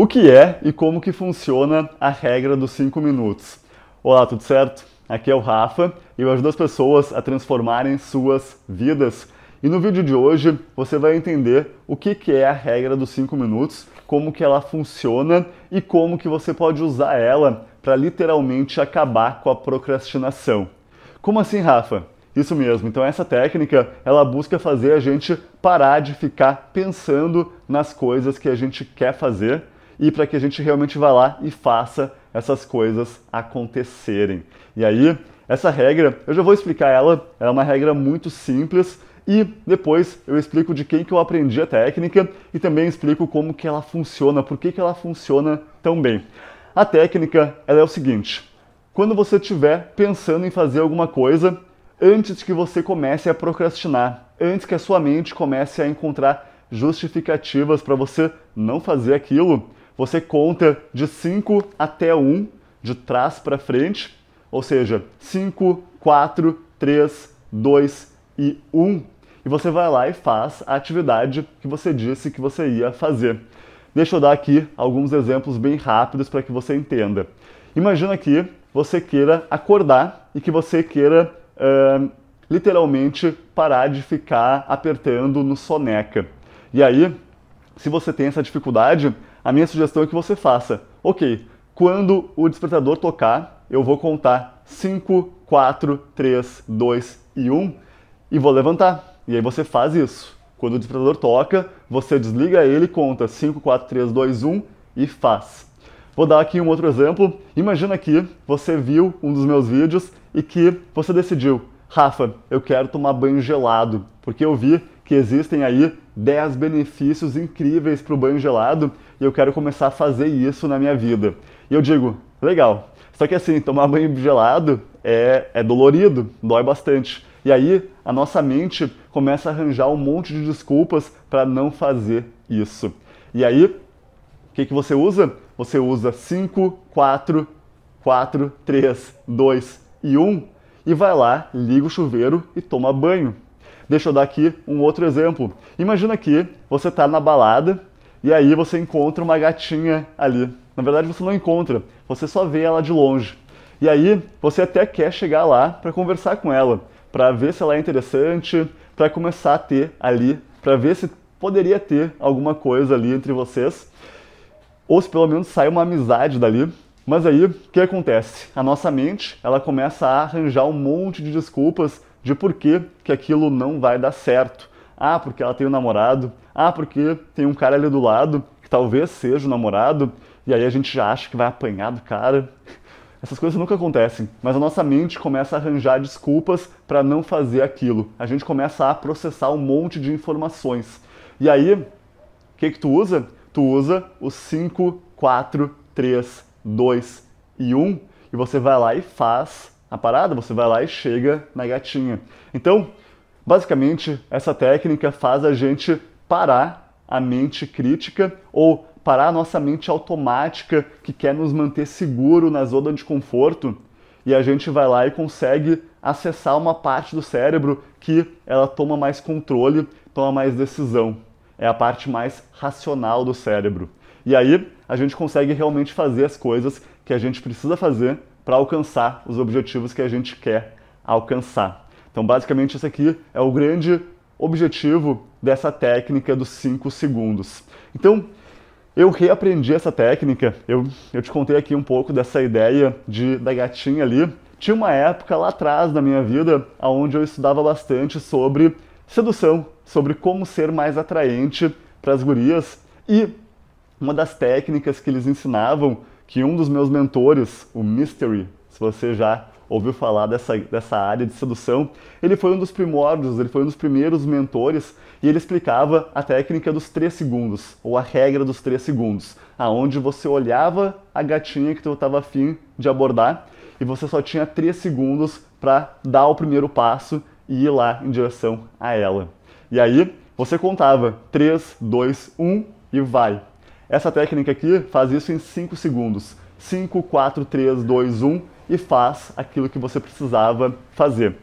o que é e como que funciona a regra dos 5 minutos. Olá, tudo certo? Aqui é o Rafa e eu ajudo as pessoas a transformarem suas vidas. E no vídeo de hoje você vai entender o que, que é a regra dos 5 minutos, como que ela funciona e como que você pode usar ela para literalmente acabar com a procrastinação. Como assim, Rafa? Isso mesmo. Então essa técnica, ela busca fazer a gente parar de ficar pensando nas coisas que a gente quer fazer e para que a gente realmente vá lá e faça essas coisas acontecerem. E aí, essa regra, eu já vou explicar ela, é uma regra muito simples e depois eu explico de quem que eu aprendi a técnica e também explico como que ela funciona, por que, que ela funciona tão bem. A técnica, ela é o seguinte, quando você estiver pensando em fazer alguma coisa, antes que você comece a procrastinar, antes que a sua mente comece a encontrar justificativas para você não fazer aquilo, você conta de 5 até 1, um, de trás para frente, ou seja, 5, 4, 3, 2 e 1. Um, e você vai lá e faz a atividade que você disse que você ia fazer. Deixa eu dar aqui alguns exemplos bem rápidos para que você entenda. Imagina que você queira acordar e que você queira uh, literalmente parar de ficar apertando no soneca. E aí se você tem essa dificuldade, a minha sugestão é que você faça. Ok, quando o despertador tocar, eu vou contar 5, 4, 3, 2 e 1 e vou levantar. E aí você faz isso. Quando o despertador toca, você desliga ele, conta 5, 4, 3, 2, 1 e faz. Vou dar aqui um outro exemplo. Imagina que você viu um dos meus vídeos e que você decidiu, Rafa, eu quero tomar banho gelado, porque eu vi que existem aí 10 benefícios incríveis para o banho gelado e eu quero começar a fazer isso na minha vida. E eu digo, legal. Só que assim, tomar banho gelado é, é dolorido, dói bastante. E aí a nossa mente começa a arranjar um monte de desculpas para não fazer isso. E aí, o que, que você usa? Você usa 5, 4, 4, 3, 2 e 1 e vai lá, liga o chuveiro e toma banho. Deixa eu dar aqui um outro exemplo. Imagina que você está na balada e aí você encontra uma gatinha ali. Na verdade, você não encontra, você só vê ela de longe. E aí você até quer chegar lá para conversar com ela, para ver se ela é interessante, para começar a ter ali, para ver se poderia ter alguma coisa ali entre vocês, ou se pelo menos sai uma amizade dali. Mas aí, o que acontece? A nossa mente, ela começa a arranjar um monte de desculpas de por que, aquilo não vai dar certo. Ah, porque ela tem um namorado. Ah, porque tem um cara ali do lado, que talvez seja o namorado. E aí a gente já acha que vai apanhar do cara. Essas coisas nunca acontecem, mas a nossa mente começa a arranjar desculpas para não fazer aquilo. A gente começa a processar um monte de informações. E aí, o que, que tu usa? Tu usa os 5, 4, 3, 2 e 1 e você vai lá e faz a parada, você vai lá e chega na gatinha. Então, basicamente, essa técnica faz a gente parar a mente crítica ou parar a nossa mente automática que quer nos manter seguro na zona de conforto e a gente vai lá e consegue acessar uma parte do cérebro que ela toma mais controle, toma mais decisão. É a parte mais racional do cérebro. E aí a gente consegue realmente fazer as coisas que a gente precisa fazer para alcançar os objetivos que a gente quer alcançar. Então, basicamente, isso aqui é o grande objetivo dessa técnica dos 5 segundos. Então, eu reaprendi essa técnica, eu, eu te contei aqui um pouco dessa ideia de, da gatinha ali. Tinha uma época lá atrás da minha vida onde eu estudava bastante sobre sedução, sobre como ser mais atraente para as gurias. E uma das técnicas que eles ensinavam, que um dos meus mentores, o Mystery, se você já ouviu falar dessa, dessa área de sedução, ele foi um dos primórdios, ele foi um dos primeiros mentores e ele explicava a técnica dos três segundos, ou a regra dos três segundos, aonde você olhava a gatinha que você estava afim de abordar e você só tinha três segundos para dar o primeiro passo e ir lá em direção a ela. E aí você contava 3, 2, 1 e vai. Essa técnica aqui faz isso em 5 segundos. 5, 4, 3, 2, 1 e faz aquilo que você precisava fazer.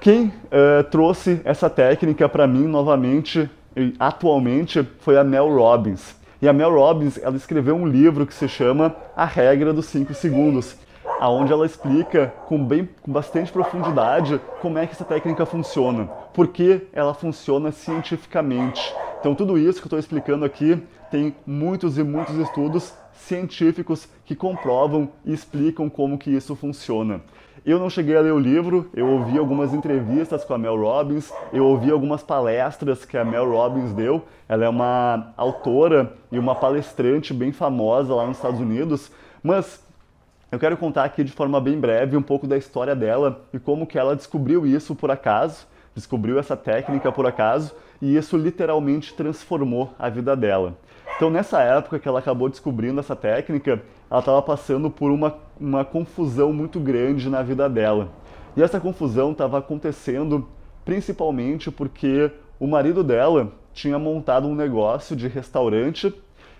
Quem uh, trouxe essa técnica para mim novamente, atualmente, foi a Mel Robbins. E a Mel Robbins, ela escreveu um livro que se chama A Regra dos 5 Segundos, aonde ela explica com, bem, com bastante profundidade como é que essa técnica funciona, por que ela funciona cientificamente. Então tudo isso que eu estou explicando aqui tem muitos e muitos estudos científicos que comprovam e explicam como que isso funciona. Eu não cheguei a ler o livro, eu ouvi algumas entrevistas com a Mel Robbins, eu ouvi algumas palestras que a Mel Robbins deu. Ela é uma autora e uma palestrante bem famosa lá nos Estados Unidos, mas eu quero contar aqui de forma bem breve um pouco da história dela e como que ela descobriu isso por acaso, descobriu essa técnica por acaso, e isso literalmente transformou a vida dela. Então, nessa época que ela acabou descobrindo essa técnica, ela estava passando por uma, uma confusão muito grande na vida dela. E essa confusão estava acontecendo principalmente porque o marido dela tinha montado um negócio de restaurante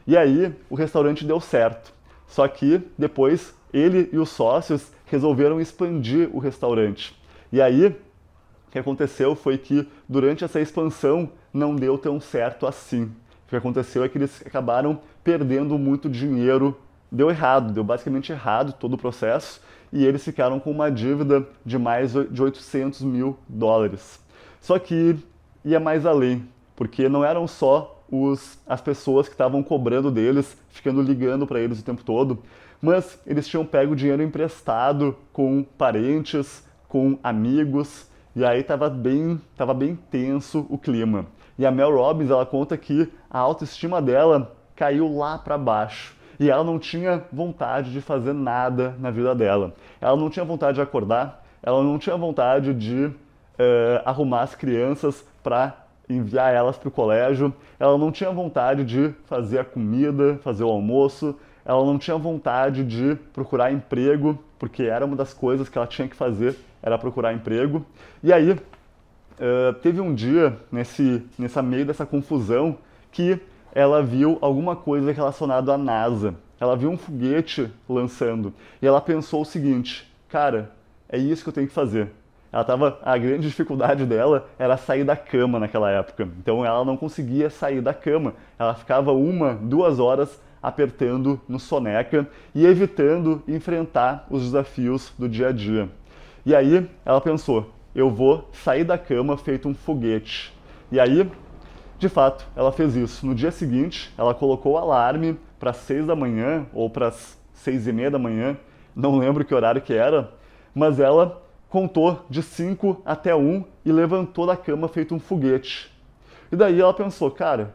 e aí o restaurante deu certo. Só que depois ele e os sócios resolveram expandir o restaurante. E aí o que aconteceu foi que durante essa expansão não deu tão certo assim. O que aconteceu é que eles acabaram perdendo muito dinheiro. Deu errado, deu basicamente errado todo o processo e eles ficaram com uma dívida de mais de 800 mil dólares. Só que ia mais além, porque não eram só os, as pessoas que estavam cobrando deles, ficando ligando para eles o tempo todo, mas eles tinham pego dinheiro emprestado com parentes, com amigos, e aí estava bem, tava bem tenso o clima. E a Mel Robbins, ela conta que a autoestima dela caiu lá para baixo e ela não tinha vontade de fazer nada na vida dela. Ela não tinha vontade de acordar, ela não tinha vontade de eh, arrumar as crianças para enviar elas para o colégio, ela não tinha vontade de fazer a comida, fazer o almoço, ela não tinha vontade de procurar emprego, porque era uma das coisas que ela tinha que fazer, era procurar emprego. E aí, uh, teve um dia, nesse, nessa meio dessa confusão, que ela viu alguma coisa relacionada à NASA. Ela viu um foguete lançando e ela pensou o seguinte: cara, é isso que eu tenho que fazer. Ela tava, a grande dificuldade dela era sair da cama naquela época. Então ela não conseguia sair da cama. Ela ficava uma, duas horas apertando no soneca e evitando enfrentar os desafios do dia a dia. E aí ela pensou: eu vou sair da cama feito um foguete. E aí, de fato, ela fez isso. No dia seguinte, ela colocou o alarme para 6 da manhã ou para as 6 e meia da manhã, não lembro que horário que era, mas ela contou de 5 até 1 um, e levantou da cama feito um foguete. E daí ela pensou, cara,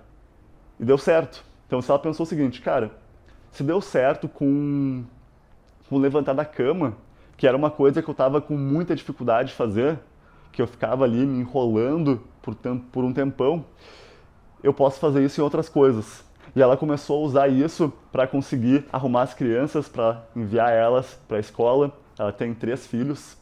e deu certo. Então se ela pensou o seguinte, cara, se deu certo com, com levantar da cama, que era uma coisa que eu estava com muita dificuldade de fazer, que eu ficava ali me enrolando por, tempo, por um tempão, eu posso fazer isso em outras coisas. E ela começou a usar isso para conseguir arrumar as crianças, para enviar elas para a escola. Ela tem três filhos.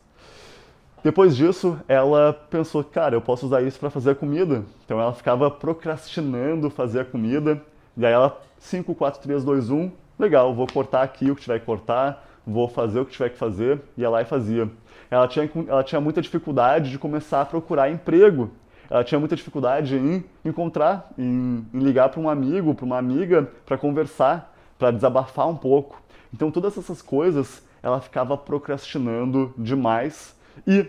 Depois disso, ela pensou, cara, eu posso usar isso para fazer a comida. Então ela ficava procrastinando fazer a comida. E aí ela, 5, 4, 3, 2, 1, legal, vou cortar aqui o que tiver que cortar, vou fazer o que tiver que fazer, ia lá e fazia. Ela tinha, ela tinha muita dificuldade de começar a procurar emprego. Ela tinha muita dificuldade em encontrar, em, em ligar para um amigo, para uma amiga, para conversar, para desabafar um pouco. Então, todas essas coisas ela ficava procrastinando demais e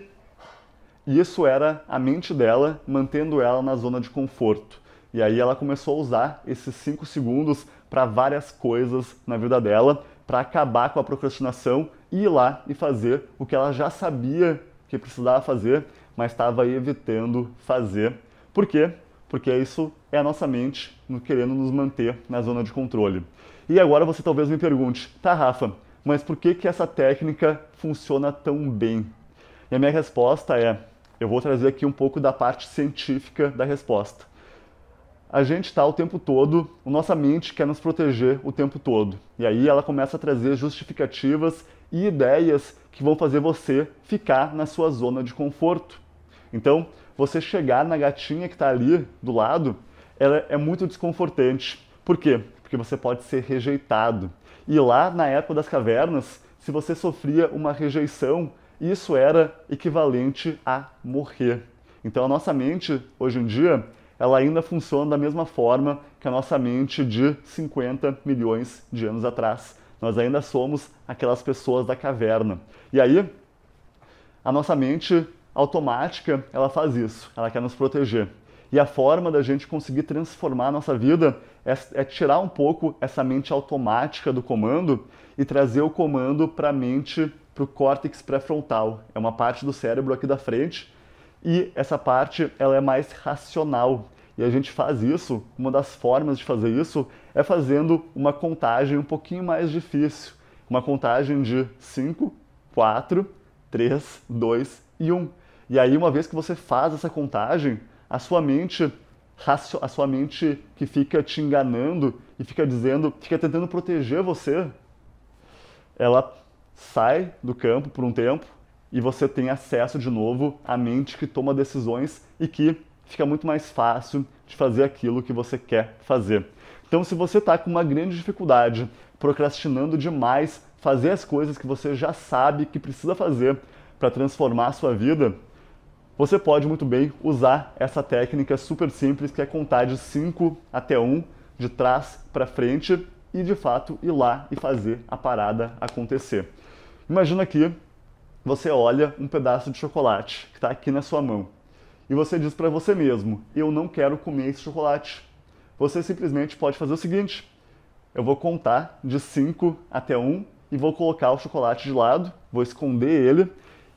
isso era a mente dela mantendo ela na zona de conforto. E aí ela começou a usar esses cinco segundos para várias coisas na vida dela, para acabar com a procrastinação e ir lá e fazer o que ela já sabia que precisava fazer, mas estava evitando fazer. Por quê? Porque isso é a nossa mente querendo nos manter na zona de controle. E agora você talvez me pergunte, tá, Rafa, mas por que, que essa técnica funciona tão bem? E a minha resposta é: eu vou trazer aqui um pouco da parte científica da resposta a gente está o tempo todo, nossa mente quer nos proteger o tempo todo. E aí ela começa a trazer justificativas e ideias que vão fazer você ficar na sua zona de conforto. Então, você chegar na gatinha que está ali do lado, ela é muito desconfortante. Por quê? Porque você pode ser rejeitado. E lá na época das cavernas, se você sofria uma rejeição, isso era equivalente a morrer. Então, a nossa mente, hoje em dia, ela ainda funciona da mesma forma que a nossa mente de 50 milhões de anos atrás. Nós ainda somos aquelas pessoas da caverna. E aí, a nossa mente automática, ela faz isso, ela quer nos proteger. E a forma da gente conseguir transformar a nossa vida é, é tirar um pouco essa mente automática do comando e trazer o comando para a mente, para o córtex pré-frontal. É uma parte do cérebro aqui da frente e essa parte ela é mais racional. E a gente faz isso, uma das formas de fazer isso é fazendo uma contagem um pouquinho mais difícil. Uma contagem de 5, 4, 3, 2 e 1. E aí, uma vez que você faz essa contagem, a sua mente a sua mente que fica te enganando e fica dizendo, fica tentando proteger você, ela sai do campo por um tempo e você tem acesso de novo à mente que toma decisões e que fica muito mais fácil de fazer aquilo que você quer fazer. Então, se você está com uma grande dificuldade, procrastinando demais, fazer as coisas que você já sabe que precisa fazer para transformar a sua vida, você pode muito bem usar essa técnica super simples que é contar de 5 até 1, um, de trás para frente e de fato ir lá e fazer a parada acontecer. Imagina que você olha um pedaço de chocolate que está aqui na sua mão e você diz para você mesmo: eu não quero comer esse chocolate. Você simplesmente pode fazer o seguinte: eu vou contar de 5 até 1 um, e vou colocar o chocolate de lado, vou esconder ele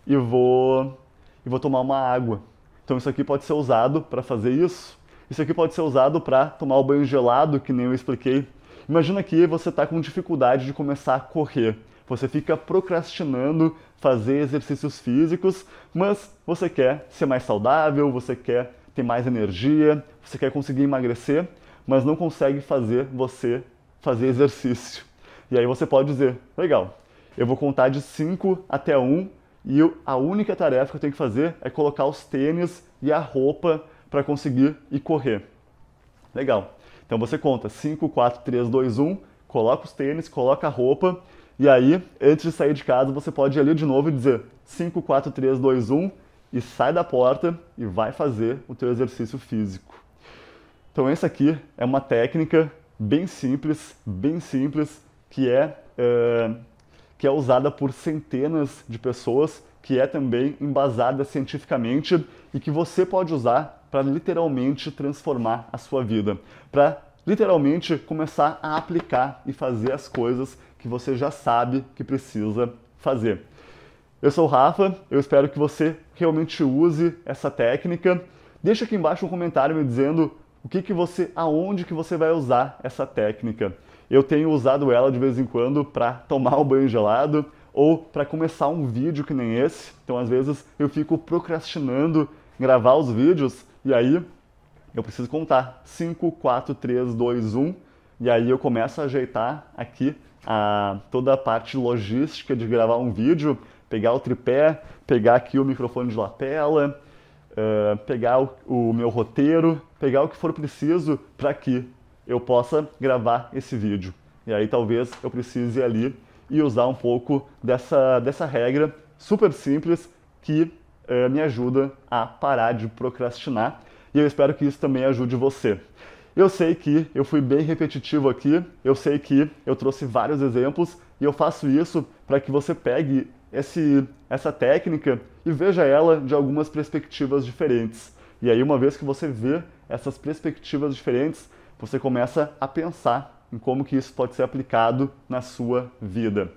e vou e vou tomar uma água. Então isso aqui pode ser usado para fazer isso. Isso aqui pode ser usado para tomar o banho gelado, que nem eu expliquei. Imagina que você está com dificuldade de começar a correr. Você fica procrastinando fazer exercícios físicos, mas você quer ser mais saudável, você quer ter mais energia, você quer conseguir emagrecer, mas não consegue fazer você fazer exercício. E aí você pode dizer: legal, eu vou contar de 5 até 1 um, e eu, a única tarefa que eu tenho que fazer é colocar os tênis e a roupa para conseguir ir correr. Legal. Então você conta 5, 4, 3, 2, 1, coloca os tênis, coloca a roupa e aí, antes de sair de casa, você pode ir ali de novo e dizer 5, 4, 3, 2, 1 e sai da porta e vai fazer o teu exercício físico. Então essa aqui é uma técnica bem simples, bem simples, que é, é que é usada por centenas de pessoas, que é também embasada cientificamente e que você pode usar para literalmente transformar a sua vida, para literalmente começar a aplicar e fazer as coisas que você já sabe que precisa fazer. Eu sou o Rafa, eu espero que você realmente use essa técnica. Deixa aqui embaixo um comentário me dizendo o que, que você, aonde que você vai usar essa técnica. Eu tenho usado ela de vez em quando para tomar o um banho gelado ou para começar um vídeo que nem esse. Então, às vezes, eu fico procrastinando gravar os vídeos e aí eu preciso contar 5, 4, 3, 2, 1 e aí eu começo a ajeitar aqui a, toda a parte logística de gravar um vídeo, pegar o tripé, pegar aqui o microfone de lapela, uh, pegar o, o meu roteiro, pegar o que for preciso para que eu possa gravar esse vídeo. E aí talvez eu precise ir ali e usar um pouco dessa, dessa regra super simples que uh, me ajuda a parar de procrastinar. E eu espero que isso também ajude você. Eu sei que eu fui bem repetitivo aqui, eu sei que eu trouxe vários exemplos e eu faço isso para que você pegue esse, essa técnica e veja ela de algumas perspectivas diferentes. E aí, uma vez que você vê essas perspectivas diferentes, você começa a pensar em como que isso pode ser aplicado na sua vida.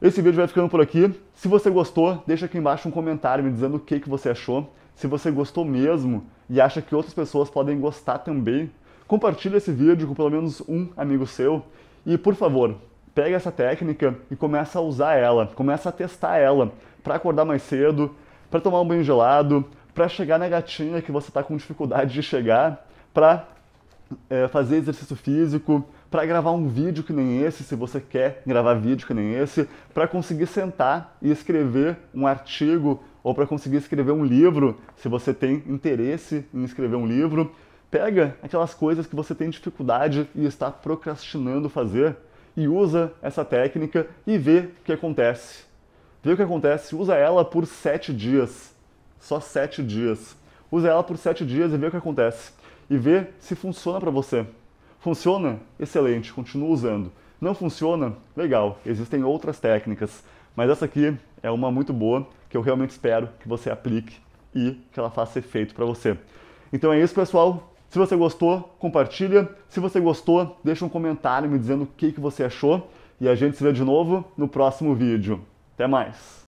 Esse vídeo vai ficando por aqui. Se você gostou, deixa aqui embaixo um comentário me dizendo o que, que você achou. Se você gostou mesmo e acha que outras pessoas podem gostar também compartilhe esse vídeo com pelo menos um amigo seu e, por favor, pega essa técnica e começa a usar ela, começa a testar ela para acordar mais cedo, para tomar um banho gelado, para chegar na gatinha que você está com dificuldade de chegar, para é, fazer exercício físico, para gravar um vídeo que nem esse, se você quer gravar vídeo que nem esse, para conseguir sentar e escrever um artigo ou para conseguir escrever um livro, se você tem interesse em escrever um livro Pega aquelas coisas que você tem dificuldade e está procrastinando fazer e usa essa técnica e vê o que acontece. Vê o que acontece, usa ela por sete dias. Só sete dias. Usa ela por sete dias e vê o que acontece. E vê se funciona para você. Funciona? Excelente, continua usando. Não funciona? Legal, existem outras técnicas. Mas essa aqui é uma muito boa que eu realmente espero que você aplique e que ela faça efeito para você. Então é isso, pessoal. Se você gostou, compartilha. Se você gostou, deixa um comentário me dizendo o que, que você achou. E a gente se vê de novo no próximo vídeo. Até mais!